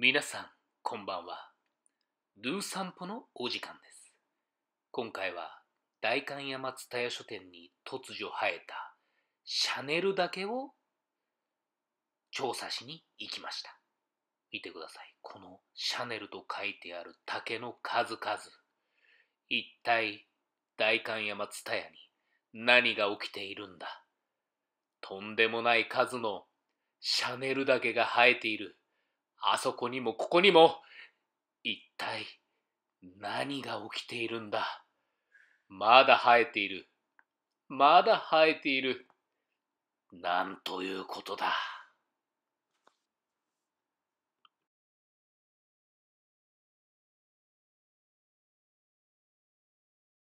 皆さん、こんばんは。ルー散歩のお時間です。今回は、代官山津田屋書店に突如生えたシャネルだけを調査しに行きました。見てください。このシャネルと書いてある竹の数々。一体、代官山津田屋に何が起きているんだとんでもない数のシャネルだけが生えている。あそこにもここにも、一体何が起きているんだ。まだ生えている。まだ生えている。なんということだ。